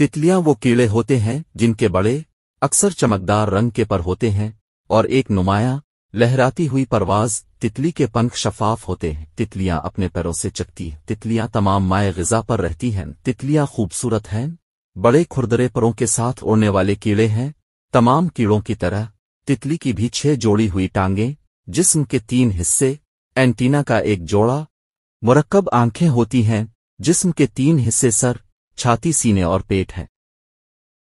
तितलियां वो कीड़े होते हैं जिनके बड़े अक्सर चमकदार रंग के पर होते हैं और एक नुमाया लहराती हुई परवाज तितली के पंख शफाफ होते हैं तितलियां अपने पैरों से चकती हैं तितलियां तमाम माए गजा पर रहती हैं तितलियां खूबसूरत हैं बड़े खुरदरे परों के साथ उड़ने वाले कीड़े हैं तमाम कीड़ों की तरह तितली की भी छह जोड़ी हुई टांगें जिस्म के तीन हिस्से एंटीना का एक जोड़ा मुरक्कब आंखें होती हैं जिस्म के तीन हिस्से सर छाती सीने और पेट है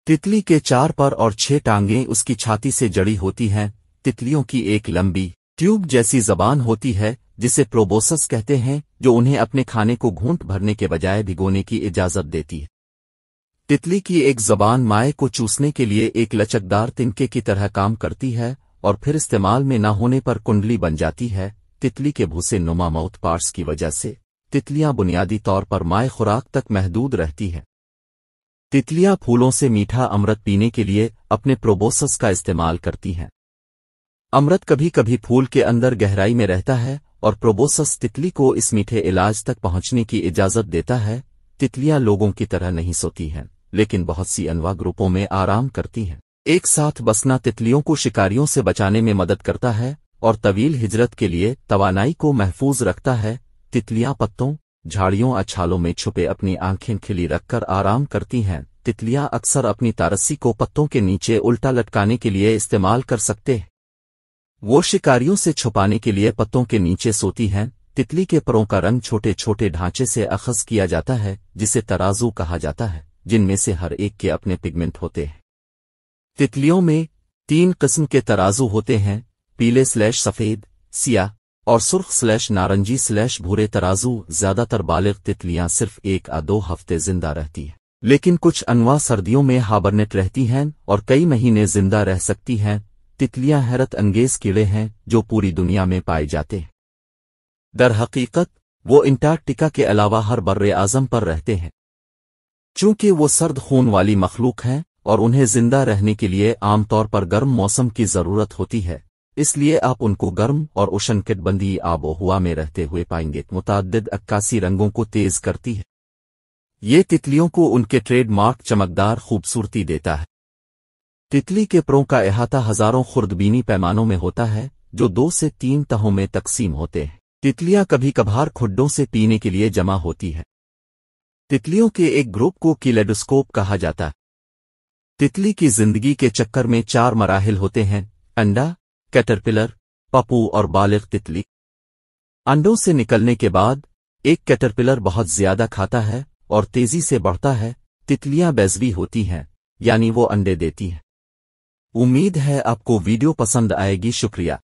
तितली के चार पर और छह टांगें उसकी छाती से जड़ी होती हैं तितलियों की एक लंबी ट्यूब जैसी जबान होती है जिसे प्रोबोसस कहते हैं जो उन्हें अपने खाने को घूंट भरने के बजाय भिगोने की इजाजत देती है तितली की एक जबान माए को चूसने के लिए एक लचकदार तिनके की तरह काम करती है और फिर इस्तेमाल में न होने पर कुंडली बन जाती है तितली के भूसे नुमा माउथ पार्ट्स की वजह से तितलियां बुनियादी तौर पर माए खुराक तक महदूद रहती हैं तितलियां फूलों से मीठा अमृत पीने के लिए अपने प्रोबोसस का इस्तेमाल करती हैं अमृत कभी कभी फूल के अंदर गहराई में रहता है और प्रोबोसस तितली को इस मीठे इलाज तक पहुंचने की इजाजत देता है तितलियां लोगों की तरह नहीं सोती हैं लेकिन बहुत सी अनवा ग्रुपों में आराम करती हैं एक साथ बसना तितलियों को शिकारियों से बचाने में मदद करता है और तवील हिजरत के लिए तवानाई को महफूज रखता है तितलियां पत्तों झाड़ियों छालों में छुपे अपनी आंखें खिली रखकर आराम करती हैं तितलियां अक्सर अपनी तारसी को पत्तों के नीचे उल्टा लटकाने के लिए इस्तेमाल कर सकते हैं वो शिकारियों से छुपाने के लिए पत्तों के नीचे सोती हैं तितली के परों का रंग छोटे छोटे ढांचे से अखज किया जाता है जिसे तराजू कहा जाता है जिनमें से हर एक के अपने पिगमेंट होते हैं तितलियों में तीन किस्म के तराजू होते हैं पीले स्लैश सफेद सिया और सुर्ख स्लैश नारंगी स्लैश भूरे तराजू ज्यादातर बालिग तितलियां सिर्फ एक आ दो हफ्ते जिंदा रहती हैं लेकिन कुछ अनवा सर्दियों में हाबरनेट रहती हैं और कई महीने जिंदा रह सकती हैं तितलियां हैरत अंगेज कीड़े हैं जो पूरी दुनिया में पाए जाते हैं दर हकीकत वो इंटार्कटिका के अलावा हर बर्र आजम पर रहते हैं चूंकि वो सर्द खून वाली मखलूक हैं और उन्हें जिंदा रहने के लिए आमतौर पर गर्म मौसम की जरूरत होती है इसलिए आप उनको गर्म और उशन किटबंदी आबो हुआ में रहते हुए पाएंगे मुतद अक्कासी रंगों को तेज करती है ये तितलियों को उनके ट्रेडमार्क चमकदार खूबसूरती देता है तितली के प्रों का अहाता हजारों खुर्दबीनी पैमानों में होता है जो दो से तीन तहों में तकसीम होते हैं तितलियां कभी कभार खुड्डों से पीने के लिए जमा होती है तितलियों के एक ग्रुप को किलेडोस्कोप कहा जाता है तितली की जिंदगी के चक्कर में चार मराहल होते हैं अंडा कैटरपिलर पपू और बालिग तितली अंडों से निकलने के बाद एक कैटरपिलर बहुत ज्यादा खाता है और तेजी से बढ़ता है तितलियां बेजवी होती हैं यानी वो अंडे देती हैं उम्मीद है आपको वीडियो पसंद आएगी शुक्रिया